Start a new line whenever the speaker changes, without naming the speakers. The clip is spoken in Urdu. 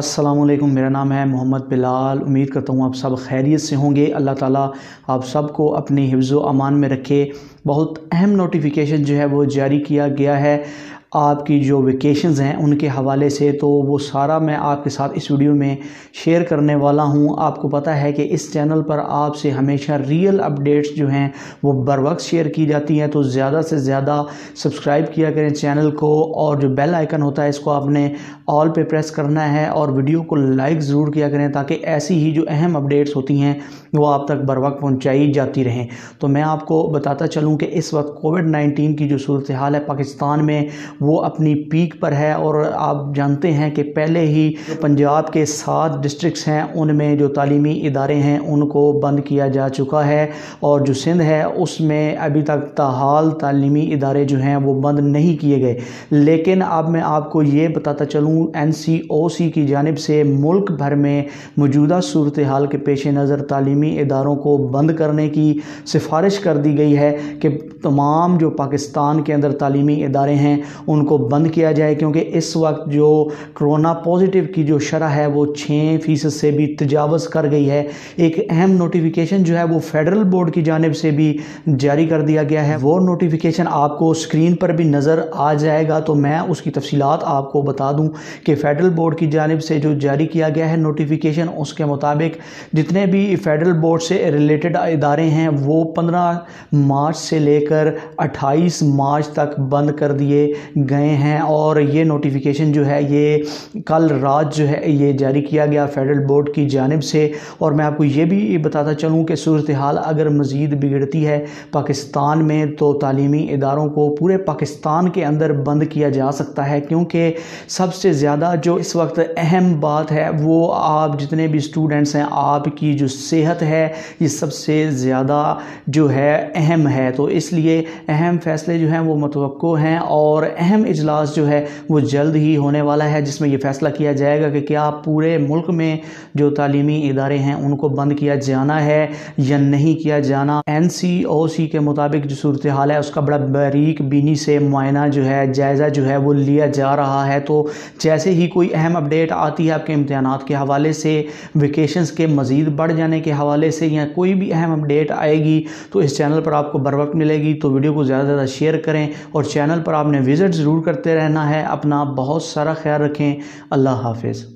السلام علیکم میرا نام ہے محمد بلال امید کرتا ہوں آپ سب خیریت سے ہوں گے اللہ تعالیٰ آپ سب کو اپنی حفظ و امان میں رکھے بہت اہم نوٹیفیکیشن جو ہے وہ جاری کیا گیا ہے آپ کی جو ویکیشنز ہیں ان کے حوالے سے تو وہ سارا میں آپ کے ساتھ اس ویڈیو میں شیئر کرنے والا ہوں آپ کو پتہ ہے کہ اس چینل پر آپ سے ہمیشہ ریئل اپڈیٹس جو ہیں وہ بر وقت شیئر کی جاتی ہیں تو زیادہ سے زیادہ سبسکرائب کیا کریں چینل کو اور جو بیل آئیکن ہوتا ہے اس کو آپ نے آل پہ پریس کرنا ہے اور ویڈیو کو لائک ضرور کیا کریں تاکہ ایسی ہی جو اہم اپڈیٹس ہوتی ہیں وہ آپ تک بر وقت پہنچائی جاتی رہیں تو میں آپ کو بتاتا چلوں کہ اس وقت کووڈ نائنٹین کی جو صورتحال ہے پاکستان میں وہ اپنی پیک پر ہے اور آپ جانتے ہیں کہ پہلے ہی پنجاب کے سات ڈسٹرکس ہیں ان میں جو تعلیمی ادارے ہیں ان کو بند کیا جا چکا ہے اور جو سندھ ہے اس میں ابھی تک تاحال تعلیمی ادارے جو ہیں وہ بند نہیں کیے گئے لیکن اب میں آپ کو یہ بتاتا چلوں این سی او سی کی جانب سے ملک بھر میں موجودہ صورتحال کے پیش نظر تعلیمی اداروں کو بند کرنے کی سفارش کر دی گئی ہے کہ تمام جو پاکستان کے اندر تعلیمی ادارے ہیں ان کو بند کیا جائے کیونکہ اس وقت جو کرونا پازیٹیو کی جو شرح ہے وہ چھ فیصد سے بھی تجاوز کر گئی ہے ایک اہم نوٹیفیکیشن جو ہے وہ فیڈرل بورڈ کی جانب سے بھی جاری کر دیا گیا ہے وہ نوٹیفیکیشن آپ کو اسکرین پر بھی نظر آ جائے گا تو میں اس کی تفصیلات آپ کو بتا دوں کہ فیڈرل بورڈ کی جانب سے جو جاری کیا گیا ہے نوٹیفیکیشن اس کے مطابق جتنے بھی فیڈرل بورڈ سے ریلیٹڈ ادارے ہیں وہ پندرہ مارچ سے لے کر اٹھائیس مارچ تک بند کر دیے گئے ہیں اور یہ نوٹیفیکیشن جو ہے یہ کل رات جو ہے یہ جاری کیا گیا فیڈرل بورڈ کی جانب سے اور میں آپ کو یہ بھی بتاتا چلوں کہ صورتحال اگر مزید بگڑتی ہے پاکستان میں تو تعلیمی اداروں کو پورے پاکستان کے اندر بند کیا جا سکتا ہے کیونکہ سب سے زیادہ جو اس وقت اہم بات ہے وہ آپ جتنے بھی اسٹوڈنٹس ہیں آپ کی جو صحت ہے یہ سب سے زیادہ جو ہے اہم ہے تو اس لیے اہم فیصلے جو ہیں وہ متوقع ہیں اور اہم اجلاس جو ہے وہ جلد ہی ہونے والا ہے جس میں یہ فیصلہ کیا جائے گا کہ کیا پورے ملک میں جو تعلیمی ادارے ہیں ان کو بند کیا جانا ہے یا نہیں کیا جانا این سی او سی کے مطابق جو صورتحال ہے اس کا بڑا باریک بینی سے معائنہ جو ہے جائزہ جو ہے وہ لیا جا رہا ہے تو جیسے ہی کوئی اہم اپڈیٹ آتی ہے آپ کے امتحانات کے حوالے سے ویکیشنز کے مزید بڑھ جانے کے حوالے سے یا کوئی بھی اہم اپڈیٹ آئے گی تو اس چینل پر آپ کو بر وقت ملے گی تو ویڈیو کو زیادہ سے زیادہ شیئر کریں اور چینل پر آپ نے وزٹ ضرور کرتے رہنا ہے اپنا بہت سارا خیال رکھیں اللہ حافظ